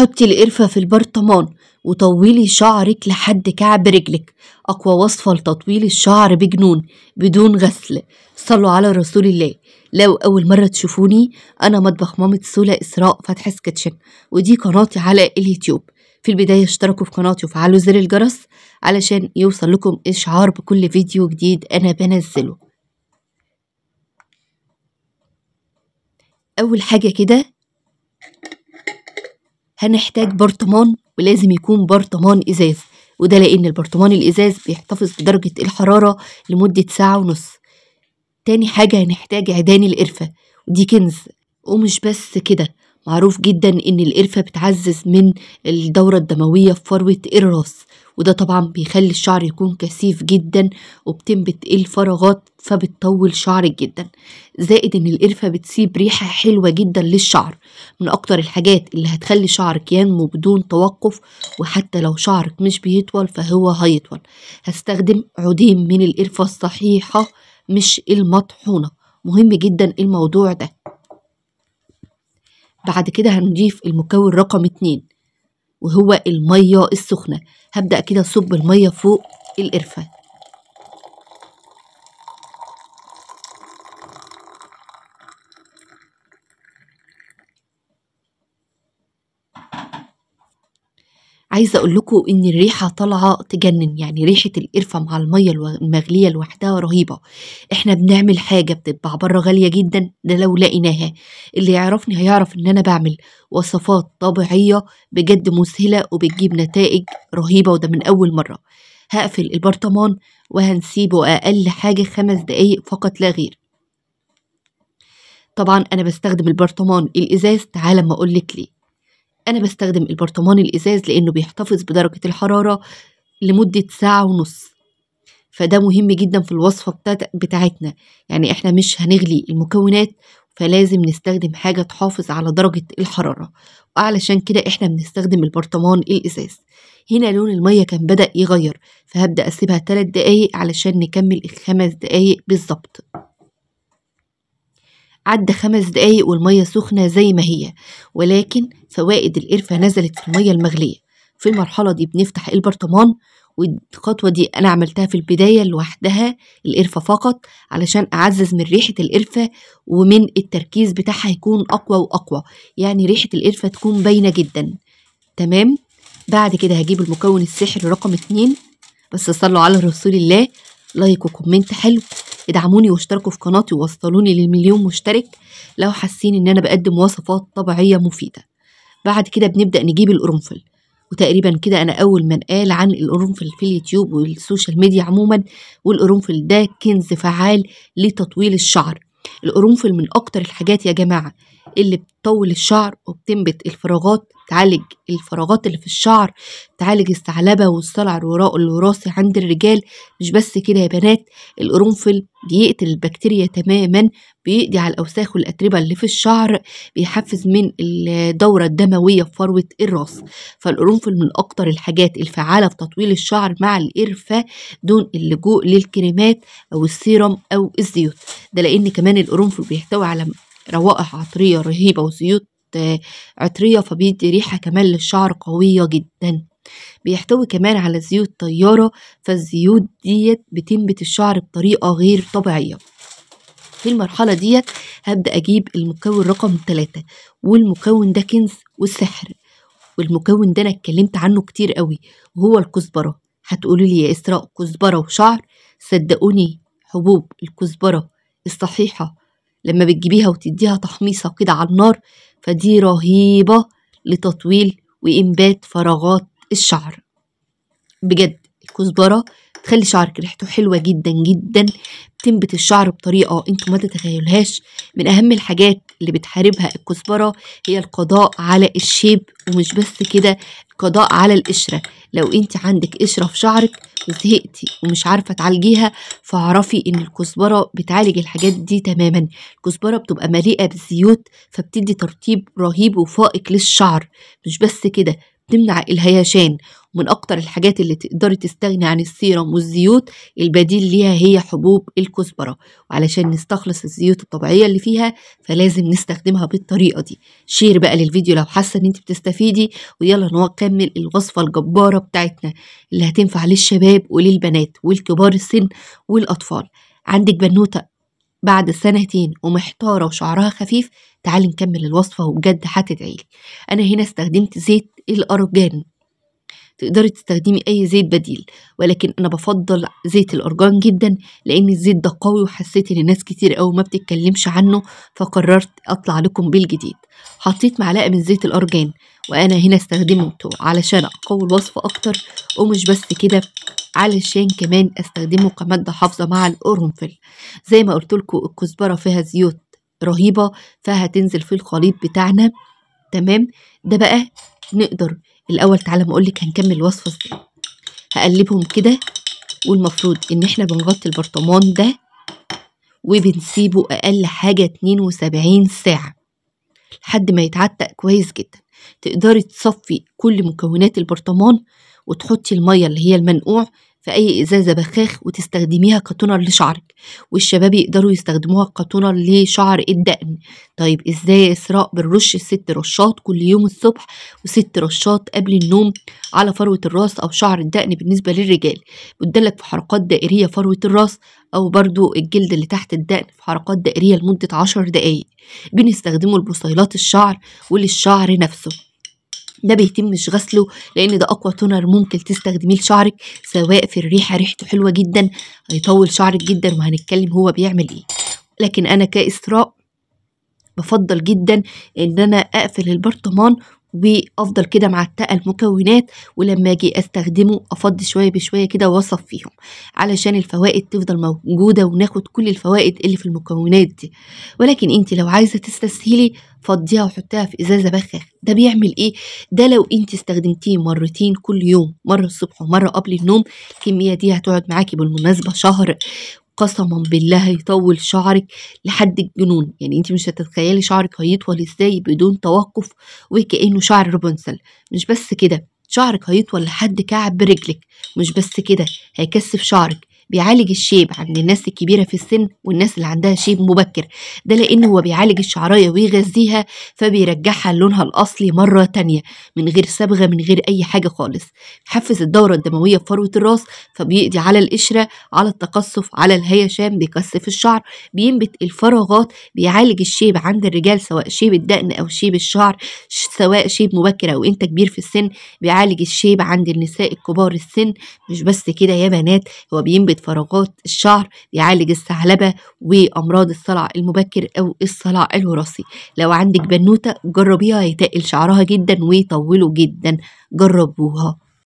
حطي القرفة في البرطمان وطولي شعرك لحد كعب رجلك أقوى وصفة لتطويل الشعر بجنون بدون غسل صلوا على رسول الله لو أول مرة تشوفوني أنا مطبخ مامة سولا إسراء فتح سكتشن ودي قناتي على اليوتيوب في البداية اشتركوا في قناتي وفعلوا زر الجرس علشان يوصل لكم إشعار بكل فيديو جديد أنا بنزله أول حاجة كده هنحتاج برطمان ولازم يكون برطمان إزاز وده لأن البرطمان الإزاز بيحتفظ بدرجة الحرارة لمدة ساعة ونص تاني حاجة هنحتاج عيدان القرفة ودي كنز ومش بس كده معروف جدا إن القرفة بتعزز من الدورة الدموية في فروة الراس وده طبعا بيخلي الشعر يكون كثيف جدا وبتنبت الفراغات فبتطول شعرك جدا زائد ان القرفه بتسيب ريحه حلوه جدا للشعر من اكتر الحاجات اللي هتخلي شعرك ينمو بدون توقف وحتى لو شعرك مش بيطول فهو هيطول هستخدم عودين من القرفه الصحيحه مش المطحونه مهم جدا الموضوع ده بعد كده هنضيف المكون رقم اتنين وهو المية السخنة هبدأ كده أصب المية فوق القرفة عايزه اقول لكم ان الريحه طالعه تجنن يعني ريحه القرفه مع الميه المغليه لوحدها رهيبه احنا بنعمل حاجه بتتباع بره غاليه جدا ده لو لقيناها اللي يعرفني هيعرف ان انا بعمل وصفات طبيعيه بجد مسهله وبتجيب نتائج رهيبه وده من اول مره هقفل البرطمان وهنسيبه اقل حاجه خمس دقايق فقط لا غير طبعا انا بستخدم البرطمان الازاز تعال ما اقولك ليه أنا بستخدم البرطمان الإزاز لأنه بيحتفظ بدرجة الحرارة لمدة ساعة ونص فده مهم جدا في الوصفة بتاعتنا يعني احنا مش هنغلي المكونات فلازم نستخدم حاجة تحافظ على درجة الحرارة وعلشان كده احنا بنستخدم البرطمان الإزاز هنا لون المية كان بدأ يغير فهبدأ أسيبها 3 دقايق علشان نكمل الخمس دقايق بالظبط عدى خمس دقايق والمية سخنة زي ما هي ولكن فوائد القرفة نزلت في المية المغلية في المرحلة دي بنفتح البرطمان والخطوة دي أنا عملتها في البداية لوحدها القرفة فقط علشان أعزز من ريحة القرفة ومن التركيز بتاعها يكون أقوى وأقوى يعني ريحة القرفة تكون باينة جدا تمام بعد كده هجيب المكون السحري رقم اتنين بس صلوا على رسول الله لايك وكومنت حلو ادعموني واشتركوا في قناتي ووصلوني للمليون مشترك لو حاسين ان انا بقدم وصفات طبيعيه مفيده بعد كده بنبدا نجيب القرنفل وتقريبا كده انا اول من قال عن القرنفل في اليوتيوب والسوشيال ميديا عموما والقرنفل ده كنز فعال لتطويل الشعر القرنفل من اكتر الحاجات يا جماعه اللي بتطول الشعر وبتنبت الفراغات بتعالج الفراغات اللي في الشعر بتعالج الثعلبة والصلع الوراثي عند الرجال مش بس كده يا بنات القرنفل بيقتل البكتيريا تماما بيقضي على الأوساخ والأتربة اللي في الشعر بيحفز من الدورة الدموية في فروة الراس فالقرنفل من أكتر الحاجات الفعالة في تطويل الشعر مع القرفة دون اللجوء للكريمات أو السيرم أو الزيوت ده لأن كمان القرنفل بيحتوي على روائح عطرية رهيبة وزيوت آه، عطرية فبيدي ريحة كمان للشعر قوية جدا بيحتوي كمان على زيوت طيارة فالزيوت ديت بتنبت الشعر بطريقة غير طبيعية في المرحلة ديت هبدأ أجيب المكون رقم ثلاثة والمكون ده كنز والسحر والمكون ده أنا اتكلمت عنه كتير قوي وهو الكزبرة هتقولوا لي يا إسراء كزبرة وشعر صدقوني حبوب الكزبرة الصحيحة لما بتجيبيها وتديها تحميصة كده على النار فدي رهيبة لتطويل وإنبات فراغات الشعر بجد الكزبرة بتخلي شعرك ريحته حلوه جدا جدا بتنبت الشعر بطريقه انتوا ما تتخيلهاش من اهم الحاجات اللي بتحاربها الكزبره هي القضاء على الشيب ومش بس كده القضاء على القشره لو انت عندك قشره في شعرك وزهقتي ومش عارفه تعالجيها فاعرفي ان الكزبره بتعالج الحاجات دي تماما الكزبره بتبقى مليئه بالزيوت فبتدي ترطيب رهيب وفائق للشعر مش بس كده بتمنع الهيشان من أكتر الحاجات اللي تقدري تستغني عن السيرم والزيوت البديل ليها هي حبوب الكزبرة وعلشان نستخلص الزيوت الطبيعية اللي فيها فلازم نستخدمها بالطريقة دي شير بقى للفيديو لو حاسة إن أنت بتستفيدي ويلا نكمل الوصفة الجبارة بتاعتنا اللي هتنفع للشباب وللبنات والكبار السن والأطفال عندك بنوتة بعد سنتين ومحتارة وشعرها خفيف تعالي نكمل الوصفة وبجد هتدعيلي أنا هنا استخدمت زيت الأرجان تقدري تستخدمي أي زيت بديل ولكن أنا بفضل زيت الأرجان جدا لأن الزيت ده قوي وحسيت إن ناس كتير قوي ما بتتكلمش عنه فقررت أطلع لكم بالجديد حطيت معلقة من زيت الأرجان وأنا هنا استخدمته علشان أقوي الوصفة أكتر ومش بس كده علشان كمان استخدمه كمادة حافظة مع القرنفل زي ما قلت لكم الكزبرة فيها زيوت رهيبة فهتنزل في الخليط بتاعنا تمام ده بقى نقدر الاول تعالى ما اقولك هنكمل الوصفه ازاي هقلبهم كده والمفروض ان احنا بنغطي البرطمان ده وبنسيبه اقل حاجه 72 ساعه لحد ما يتعتق كويس جدا تقدري تصفي كل مكونات البرطمان وتحطي الميه اللي هي المنقوع في أي إزازة بخاخ وتستخدميها كتونر لشعرك والشباب يقدروا يستخدموها كتونر لشعر الدقن طيب إزاي إسراء بنرش الست رشات كل يوم الصبح وست رشات قبل النوم على فروة الراس أو شعر الدقن بالنسبة للرجال بتدلك في حركات دائرية فروة الراس أو برضو الجلد اللي تحت الدقن في حركات دائرية لمدة عشر دقايق بنستخدمه لبصيلات الشعر وللشعر نفسه ده بيتمش غسله لان ده اقوى تونر ممكن تستخدميه لشعرك سواء في الريحه ريحته حلوه جدا هيطول شعرك جدا وهنتكلم هو بيعمل ايه لكن انا كاسراء بفضل جدا ان انا اقفل البرطمان وافضل كده معتقه المكونات ولما اجي استخدمه افضي شويه بشويه كده واصفيهم علشان الفوائد تفضل موجوده وناخد كل الفوائد اللي في المكونات دي ولكن انت لو عايزه تستسهلي فضيها وحطيها في ازازه بخاخ ده بيعمل ايه ده لو انت استخدمتيه مرتين كل يوم مره الصبح ومره قبل النوم الكميه دي هتقعد معاكي بالمناسبه شهر قسما بالله هيطول شعرك لحد الجنون يعني انت مش هتتخيلي شعرك هيطول ازاي بدون توقف وكأنه شعر رابنزل مش بس كده شعرك هيطول لحد كعب رجلك مش بس كده هيكثف شعرك بيعالج الشيب عند الناس الكبيره في السن والناس اللي عندها شيب مبكر ده لان هو بيعالج الشعرايه ويغذيها فبيرجعها لونها الاصلي مره تانية من غير صبغه من غير اي حاجه خالص بيحفز الدوره الدمويه في فروه الراس فبيقضي على القشره على التقصف على الهيشان بيكثف الشعر بينبت الفراغات بيعالج الشيب عند الرجال سواء شيب الدقن او شيب الشعر سواء شيب مبكر او انت كبير في السن بيعالج الشيب عند النساء الكبار السن مش بس كده يا بنات هو بينبت فراغات الشعر بيعالج الثعلبة وأمراض الصلع المبكر أو الصلع الوراثي لو عندك بنوتة جربيها هيتقل شعرها جدا ويطوله جدا جربوها